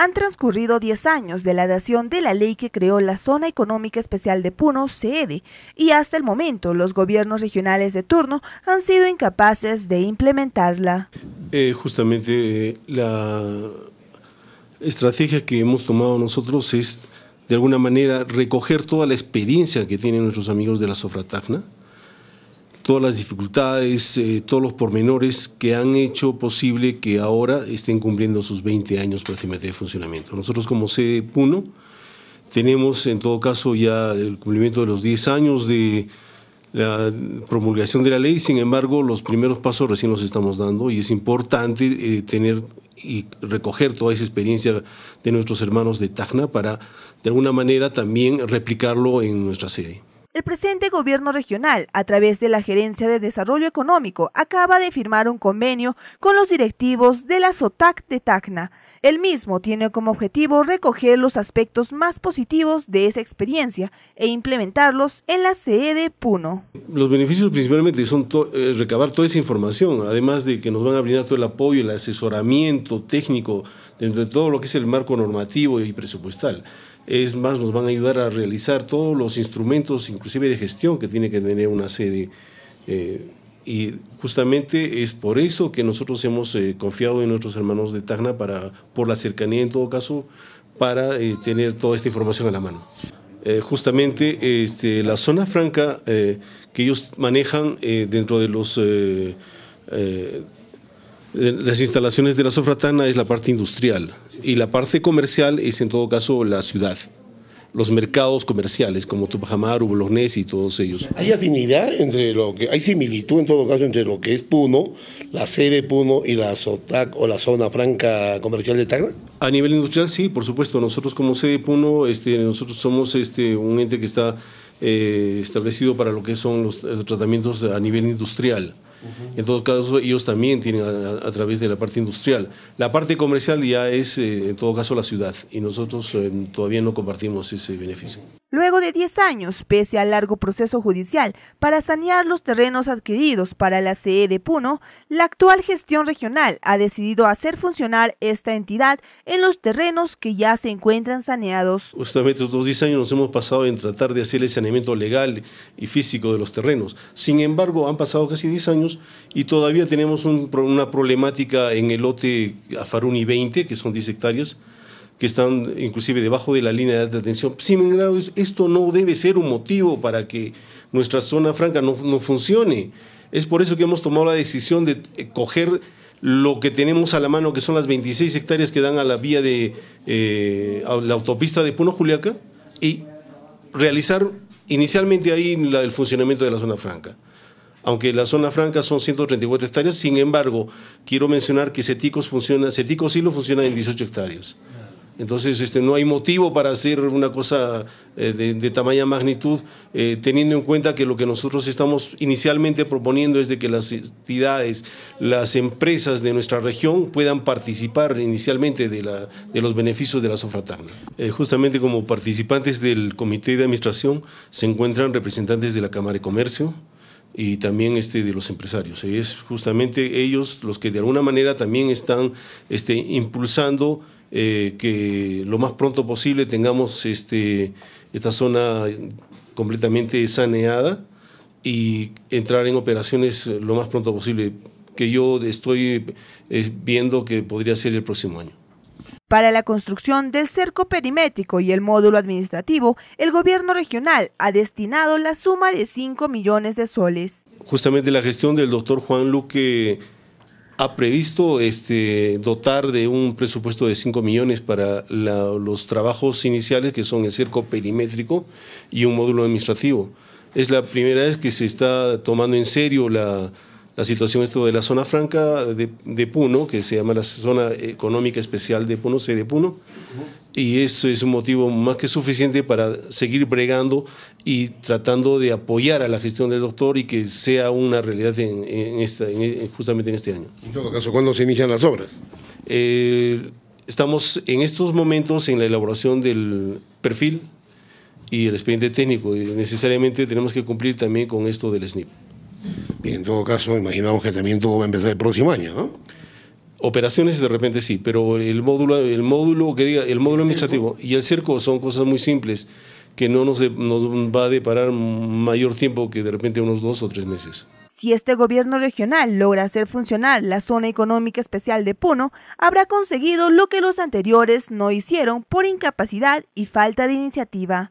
Han transcurrido 10 años de la dación de la ley que creó la Zona Económica Especial de Puno, CEDE, y hasta el momento los gobiernos regionales de turno han sido incapaces de implementarla. Eh, justamente eh, la estrategia que hemos tomado nosotros es, de alguna manera, recoger toda la experiencia que tienen nuestros amigos de la Sofratagna, todas las dificultades, eh, todos los pormenores que han hecho posible que ahora estén cumpliendo sus 20 años prácticamente de funcionamiento. Nosotros como sede Puno tenemos en todo caso ya el cumplimiento de los 10 años de la promulgación de la ley, sin embargo los primeros pasos recién los estamos dando y es importante eh, tener y recoger toda esa experiencia de nuestros hermanos de Tacna para de alguna manera también replicarlo en nuestra sede. El presente gobierno regional, a través de la Gerencia de Desarrollo Económico, acaba de firmar un convenio con los directivos de la SOTAC de Tacna el mismo tiene como objetivo recoger los aspectos más positivos de esa experiencia e implementarlos en la sede Puno. Los beneficios principalmente son eh, recabar toda esa información, además de que nos van a brindar todo el apoyo, el asesoramiento técnico dentro de todo lo que es el marco normativo y presupuestal. Es más, nos van a ayudar a realizar todos los instrumentos, inclusive de gestión, que tiene que tener una sede. Y justamente es por eso que nosotros hemos eh, confiado en nuestros hermanos de Tacna, para, por la cercanía en todo caso, para eh, tener toda esta información a la mano. Eh, justamente este, la zona franca que ellos manejan dentro de los las instalaciones de la Sofratana es la parte industrial y la parte comercial es en todo caso la ciudad los mercados comerciales como Tupajamaru, Bolognesi y todos ellos. ¿Hay afinidad entre lo que, hay similitud en todo caso entre lo que es Puno, la sede Puno y la SOTAC o la zona franca comercial de Tacna? A nivel industrial sí, por supuesto. Nosotros como sede Puno, este, nosotros somos este, un ente que está eh, establecido para lo que son los eh, tratamientos a nivel industrial. En todo caso, ellos también tienen a, través de la parte industrial. La parte comercial ya es, eh, en todo caso, la ciudad y nosotros eh, todavía no compartimos ese beneficio. Luego de 10 años, pese al largo proceso judicial para sanear los terrenos adquiridos para la CE de Puno, la actual gestión regional ha decidido hacer funcionar esta entidad en los terrenos que ya se encuentran saneados. Justamente estos 10 años nos hemos pasado en tratar de hacer el saneamiento legal y físico de los terrenos. Sin embargo, han pasado casi 10 años y todavía tenemos una problemática en el lote Afaruni 20, que son 10 hectáreas, que están inclusive debajo de la línea de atención... Sin embargo, esto no debe ser un motivo para que nuestra zona franca no, funcione. Es por eso que hemos tomado la decisión de eh, coger lo que tenemos a la mano, que son las 26 hectáreas que dan a la vía de eh, la autopista de Puno Juliaca, y realizar inicialmente ahí el funcionamiento de la zona franca. Aunque la zona franca son 134 hectáreas, sin embargo, quiero mencionar que Ceticos funciona, sí lo funciona en 18 hectáreas. Entonces este, no hay motivo para hacer una cosa eh, de, de, tamaña magnitud, eh, teniendo en cuenta que lo que nosotros estamos inicialmente proponiendo es de que las entidades, las empresas de nuestra región puedan participar inicialmente de, la, de los beneficios de la sofraterna. Eh, justamente como participantes del comité de administración se encuentran representantes de la Cámara de Comercio, y también este, de los empresarios. Es justamente ellos los que de alguna manera también están este, impulsando eh, que lo más pronto posible tengamos este, esta zona completamente saneada y entrar en operaciones lo más pronto posible, que yo estoy eh, viendo que podría ser el próximo año. Para la construcción del cerco perimétrico y el módulo administrativo, el gobierno regional ha destinado la suma de 5 millones de soles. Justamente la gestión del doctor Juan Luque ha previsto este, dotar de un presupuesto de 5 millones para los trabajos iniciales que son el cerco perimétrico y un módulo administrativo. Es la primera vez que se está tomando en serio la la situación esto de la zona franca de, Puno, que se llama la zona económica especial de Puno, C de Puno, y eso es un motivo más que suficiente para seguir bregando y tratando de apoyar a la gestión del doctor y que sea una realidad en, esta, justamente en este año. En todo caso, ¿cuándo se inician las obras? Eh, estamos en estos momentos en la elaboración del perfil y el expediente técnico. Y necesariamente tenemos que cumplir también con esto del SNIP. Bien, en todo caso, imaginamos que también todo va a empezar el próximo año, Operaciones de repente sí, pero el módulo, el módulo que diga, el módulo administrativo y el cerco son cosas muy simples que no nos, va a deparar mayor tiempo que de repente unos dos o tres meses. Si este gobierno regional logra hacer funcional la zona económica especial de Puno, habrá conseguido lo que los anteriores no hicieron por incapacidad y falta de iniciativa.